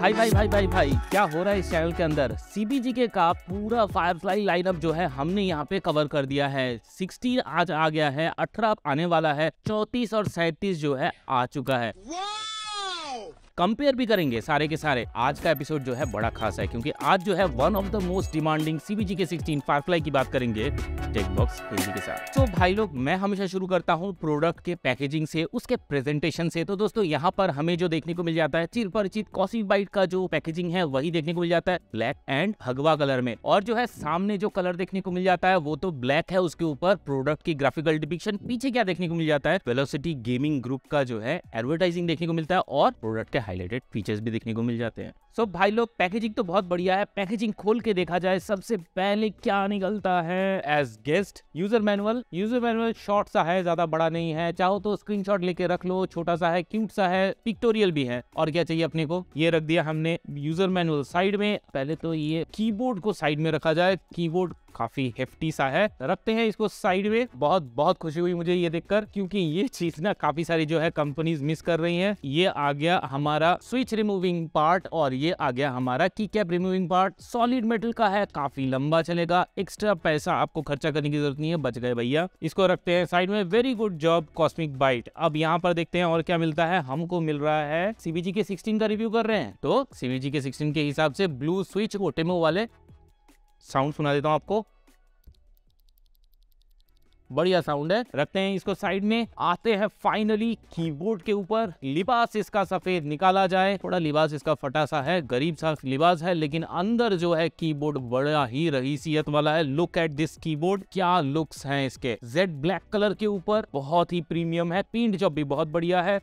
भाई भाई भाई भाई भाई क्या हो रहा है इस चैनल के अंदर के का पूरा फायरफ्लाई लाइनअप जो है हमने यहाँ पे कवर कर दिया है 16 आज आ गया है 18 आने वाला है 34 और 37 जो है आ चुका है wow! कंपेयर भी करेंगे सारे के सारे आज का एपिसोड जो है बड़ा खास है क्योंकि आज जो है one of the most demanding CBG के सिक्सटीन फायरफ्लाई की बात करेंगे टेकबॉक्स बॉक्स के साथ तो भाई लोग मैं हमेशा शुरू करता हूँ प्रोडक्ट के पैकेजिंग से उसके प्रेजेंटेशन से तो दोस्तों यहाँ पर हमें जो देखने को मिल जाता है चिर परिचित कॉसी बाइट का जो पैकेजिंग है वही देखने को मिल जाता है ब्लैक एंड भगवा कलर में और जो है सामने जो कलर देखने को मिल जाता है वो तो ब्लैक है उसके ऊपर प्रोडक्ट की ग्राफिकल डिपिक्शन पीछे क्या देखने को मिल जाता है वेलोसिटी गेमिंग ग्रुप का जो है एडवर्टाइजिंग देखने को मिलता है और प्रोडक्ट के हाईलाइटेड फीचर्स भी देखने को मिल जाते हैं सो so भाई लोग पैकेजिंग तो बहुत बढ़िया है पैकेजिंग खोल के देखा जाए सबसे पहले क्या निकलता है as guest user manual user manual short सा है ज्यादा बड़ा नहीं है चाहो तो स्क्रीनशॉट लेके रख लो छोटा सा है क्यूट सा है पिक्टोरियल भी है और क्या चाहिए अपने को ये रख दिया हमने यूजर मैनुअल साइड में पहले तो ये कीबोर्ड को साइड में रखा जाए कीबोर्ड काफी हेफ्टी सा है रखते हैं इसको साइड में बहुत बहुत खुशी हुई मुझे ये देखकर क्योंकि ये चीज ना काफी सारी जो है कंपनीज मिस कर रही हैं ये आ गया हमारा स्विच रिमूविंग पार्ट और ये ये आ गया हमारा key cap removing part solid metal का है काफी लंबा चलेगा एक्स्ट्रा पैसा आपको खर्चा करने की जरूरत नहीं है बच गए भैया इसको रखते हैं साइड में very good job cosmic byte अब यहाँ पर देखते हैं और क्या मिलता है हमको मिल रहा है सीबीजी के सिक्सटीन का रिव्यू कर रहे हैं तो सीबीजी के सिक्सटीन के हिसाब से ब्लू स्विच ओटेमो वाले साउंड सुना देता हूँ आपको बढ़िया साउंड है रखते हैं इसको साइड में आते हैं फाइनली कीबोर्ड के ऊपर लिबास इसका सफेद निकाला जाए थोड़ा लिबास इसका फटा सा है गरीब सा लिबास है लेकिन अंदर जो है कीबोर्ड बड़ा ही रहीसियत वाला है लुक एट दिस कीबोर्ड क्या लुक्स हैं इसके जेड ब्लैक कलर के ऊपर बहुत ही प्रीमियम है पिंट जॉब भी बहुत बढ़िया है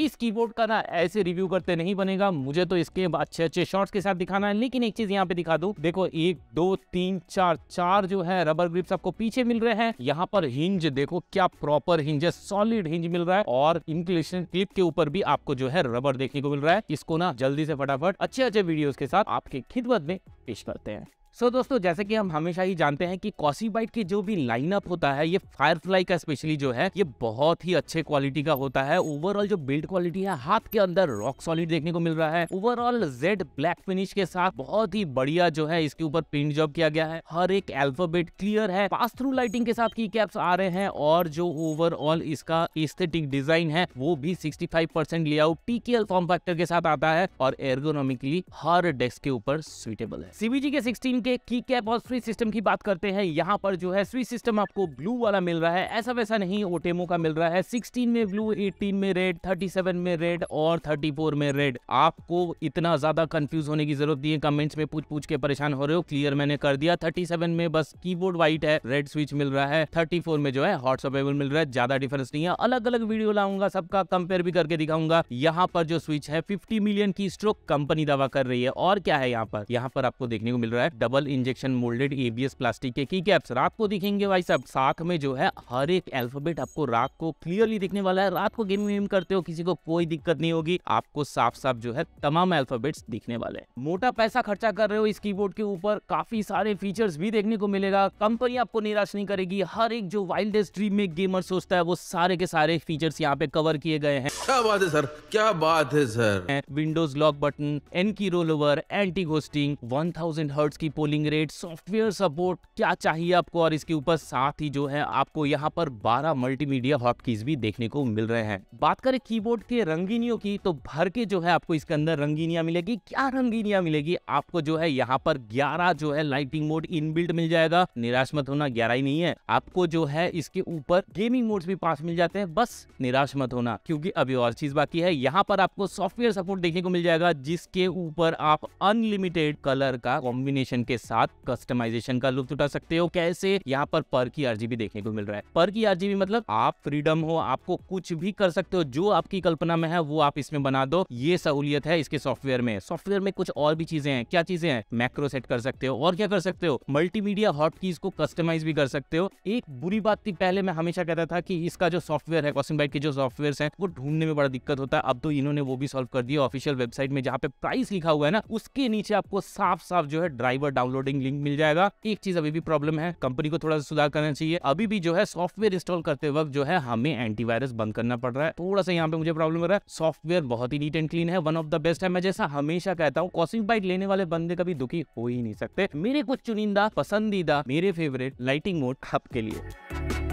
इस कीबोर्ड का ना ऐसे रिव्यू करते नहीं बनेगा मुझे तो इसके अच्छे अच्छे शॉर्ट्स के साथ दिखाना है लेकिन एक चीज यहाँ पे दिखा दू देखो एक दो तीन चार चार जो है रबर ग्रिप्स आपको पीछे मिल रहे हैं यहाँ पर हिंज देखो क्या प्रॉपर हिंज है सॉलिड हिंज मिल रहा है और इंक्लेशन क्लिप के ऊपर भी आपको जो है रबर देखने को मिल रहा है इसको ना जल्दी से फटाफट अच्छे अच्छे वीडियो के साथ आपकी खिदमत में पेश करते हैं सो so, दोस्तों जैसे कि हम हमेशा ही जानते हैं कि बाइट के जो भी लाइनअप होता है ये फायरफ्लाई का स्पेशली जो है ये बहुत ही अच्छे क्वालिटी का होता है ओवरऑल जो बिल्ड क्वालिटी है हाथ के अंदर रॉक सॉलिड देखने को मिल रहा है ओवरऑल जेड ब्लैक फिनिश के साथ बहुत ही बढ़िया जो है इसके ऊपर पेंट जॉब किया गया है हर एक एल्फाबेट क्लियर है पास थ्रू लाइटिंग के साथ की कैप्स आ रहे हैं और जो ओवरऑल इसका स्थेटिक डिजाइन है वो भी sixty five percent layout form factor के साथ आता है और एर्गोनॉमिकली हर डेस्क के ऊपर सुइटेबल है सीबीजी के सिक्सटीन के की कैप और स्विच सिस्टम की बात करते हैं यहाँ पर जो है स्विच सिस्टम आपको ब्लू वाला मिल रहा है ऐसा वैसा नहीं ओटेमो का मिल रहा है 16 में ब्लू 18 में रेड 37 में रेड और 34 में रेड आपको इतना ज़्यादा कंफ्यूज होने की जरूरत नहीं है कमेंट्स में पूछ पूछ के परेशान हो रहे हो क्लियर मैंने कर दिया थर्टी में बस की व्हाइट है रेड स्विच मिल रहा है थर्टी में जो है हॉट्स अवेलेबल मिल रहा है ज़्यादा डिफरेंस नहीं है अलग अलग वीडियो लाऊंगा सबका कंपेयर भी करके दिखाऊंगा यहाँ पर जो स्विच है fifty million key stroke company दवा कर रही है और क्या है यहाँ पर यहाँ पर आपको देखने को मिल रहा है double double injection moulded ABS plastic के की कैप्स रात को दिखेंगे भाई साहब साथ में जो है हर एक अल्फाबेट आपको रात को क्लियरली दिखने वाला है रात को गेम वेम करते हो किसी को कोई दिक्कत नहीं होगी आपको साफ साफ जो है तमाम अल्फाबेट्स दिखने वाले हैं मोटा पैसा खर्चा कर रहे हो इस कीबोर्ड के ऊपर काफी सारे फीचर्स भी देखने को मिलेगा कंपनी आपको निराश नहीं करेगी हर एक जो वाइल्डेस्ट ड्रीम में गेमर सोचता है वो सारे के सारे फीचर्स यहाँ पे कवर किए गए हैं क्या बात है सर क्या बात है sir Windows lock button N key roll over anti ghosting one thousand hertz की पोलिंग रेट सॉफ्टवेयर सपोर्ट क्या चाहिए आपको और इसके ऊपर साथ ही जो है आपको यहाँ पर 12 मल्टीमीडिया हॉटकीज भी देखने को मिल रहे हैं बात करें कीबोर्ड के रंगीनियों की तो भर के जो है आपको इसके अंदर रंगीनियां मिलेगी क्या रंगीनियां मिलेगी आपको जो है यहाँ पर ग्यारह जो है लाइटिंग मोड इन मिल जाएगा निराश मत होना ग्यारह ही नहीं है आपको जो है इसके ऊपर गेमिंग मोड भी पास मिल जाते हैं बस निराश मत होना क्योंकि अभी और चीज बाकी है यहाँ पर आपको सॉफ्टवेयर सपोर्ट देखने को मिल जाएगा जिसके ऊपर आप अनलिमिटेड कलर का कॉम्बिनेशन के साथ कस्टमाइजेशन का लुफ्त उठा सकते हो कैसे यहाँ पर पर की आरजीबी देखने को मिल रहा है पर की आरजीबी मतलब आप फ्रीडम हो आपको कुछ भी कर सकते हो जो आपकी कल्पना में है वो आप इसमें बना दो ये सहूलियत है इसके सॉफ्टवेयर में सॉफ्टवेयर में कुछ और भी चीजें हैं क्या चीजें हैं मैक्रो सेट कर सकते हो और क्या कर सकते हो मल्टीमीडिया हॉट कीज को कस्टमाइज भी कर सकते हो एक बुरी बात थी पहले मैं हमेशा कहता था कि इसका जो सॉफ्टवेयर है क्वेश्चन बाइट के जो सॉफ्टवेयर है वो ढूंढने में बड़ा दिक्कत होता है अब तो इन्होंने वो भी सॉल्व कर दिया ऑफिशियल वेबसाइट में जहाँ पे प्राइस लिखा हुआ है ना उसके नीचे आपको साफ साफ जो है ड्राइवर डाउनलोडिंग लिंक मिल जाएगा एक चीज अभी भी प्रॉब्लम है कंपनी को थोड़ा सा सुधार करना चाहिए अभी भी जो है सॉफ्टवेयर इंस्टॉल करते वक्त जो है हमें एंटीवायरस बंद करना पड़ रहा है थोड़ा सा यहाँ पे मुझे प्रॉब्लम हो रहा है सॉफ्टवेयर बहुत ही नीट एंड क्लीन है वन ऑफ द बेस्ट है मैं जैसा हमेशा कहता हूँ कॉसिंग बाइक लेने वाले बंदे कभी दुखी हो ही नहीं सकते मेरे कुछ चुनिंदा पसंदीदा मेरे फेवरेट लाइटिंग मोड आपके लिए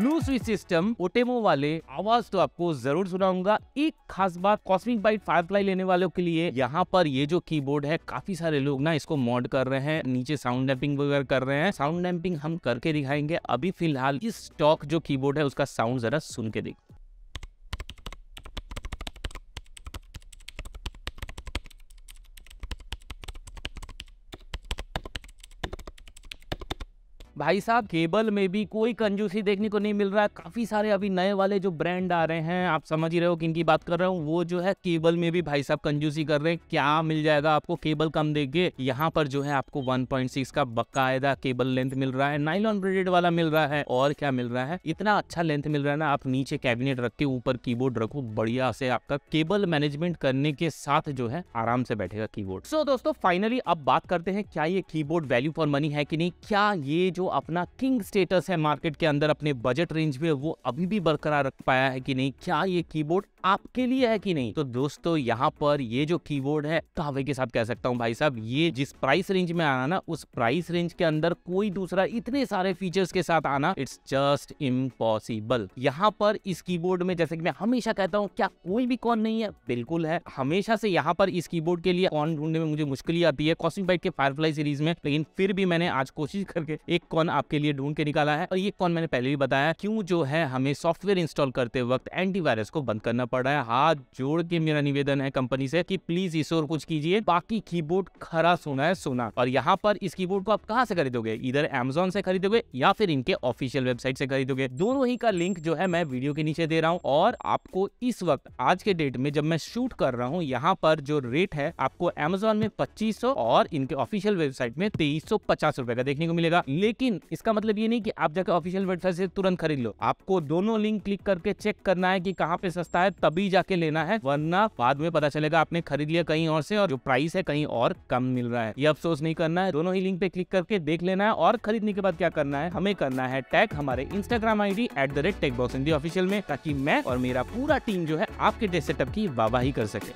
ब्लू स्विच सिस्टम ओटेमो वाले आवाज तो आपको जरूर सुनाऊंगा एक खास बात कॉस्मिक बाइट फायरफ्लाई लेने वालों के लिए यहाँ पर ये जो कीबोर्ड है काफी सारे लोग ना इसको मॉड कर रहे हैं नीचे साउंड डैम्पिंग वगैरह कर रहे हैं साउंड डैम्पिंग हम करके दिखाएंगे अभी फिलहाल इस स्टॉक जो कीबोर्ड है उसका साउंड जरा सुन के देखो भाई साहब केबल में भी कोई कंजूसी देखने को नहीं मिल रहा है काफ़ी सारे अभी नए वाले जो ब्रांड आ रहे हैं आप समझ ही रहे हो किन की बात कर रहा हूँ वो जो है केबल में भी भाई साहब कंजूसी कर रहे हैं क्या मिल जाएगा आपको केबल कम देके यहाँ पर जो है आपको 1.6 का बकायदा केबल लेंथ मिल रहा है नाइलॉन ब्रेडेड वाला मिल रहा है और क्या मिल रहा है इतना अच्छा लेंथ मिल रहा है ना आप नीचे कैबिनेट रख के ऊपर की रखो बढ़िया से आपका केबल मैनेजमेंट करने के साथ जो है आराम से बैठेगा की सो दोस्तों फाइनली अब बात करते हैं क्या ये की वैल्यू फॉर मनी है कि नहीं क्या ये जो अपना किंग स्टेटस है मार्केट के अंदर अपने बजट रेंज में वो अभी भी बरकरार रख पाया है कि नहीं क्या ये कीबोर्ड आपके लिए है कि नहीं तो दोस्तों यहाँ पर ये जो कीबोर्ड है दावे के साथ कह सकता हूँ भाई साहब ये जिस प्राइस रेंज में आना ना उस प्राइस रेंज के अंदर कोई दूसरा इतने सारे फीचर्स के साथ आना इट्स जस्ट इम्पॉसिबल यहाँ पर इस कीबोर्ड में जैसे कि मैं हमेशा कहता हूँ क्या कोई भी कौन नहीं है बिल्कुल है हमेशा से यहाँ पर इस कीबोर्ड के लिए कौन ढूंढने में मुझे मुश्किल आती है कॉस्मिक बाइट के फायरफ्लाई सीरीज में लेकिन फिर भी मैंने आज कोशिश करके एक कौन आपके लिए ढूंढ के निकाला है और ये कौन मैंने पहले भी बताया क्यों जो है हमें सॉफ्टवेयर इंस्टॉल करते वक्त एंटीवायरस को बंद करना पड़ रहा है हाथ जोड़ के मेरा निवेदन है कंपनी से कि प्लीज इस और कुछ कीजिए बाकी कीबोर्ड खरा सोना है सोना और यहाँ पर इस कीबोर्ड को आप कहा से खरीदोगे इधर एमेजोन से खरीदोगे या फिर इनके ऑफिशियल वेबसाइट से खरीदोगे दोनों ही का लिंक जो है मैं वीडियो के नीचे दे रहा हूँ और आपको इस वक्त आज के डेट में जब मैं शूट कर रहा हूँ यहाँ पर जो रेट है आपको एमेजोन में पच्चीस और इनके ऑफिशियल वेबसाइट में तेईस सौ पचास रुपए का देखने को मिलेगा लेकिन लेकिन इसका मतलब ये नहीं कि आप जाकर ऑफिशियल वेबसाइट से तुरंत खरीद लो आपको दोनों लिंक क्लिक करके चेक करना है कि कहाँ पे सस्ता है तभी जाके लेना है वरना बाद में पता चलेगा आपने खरीद लिया कहीं और से और जो प्राइस है कहीं और कम मिल रहा है ये अफसोस नहीं करना है दोनों ही लिंक पे क्लिक करके देख लेना है और खरीदने के बाद क्या करना है हमें करना है टैग हमारे Instagram I D at the rate tech box India official में ताकि मैं और मेरा पूरा टीम जो है आपके डेस्क सेटअप की वाह कर सके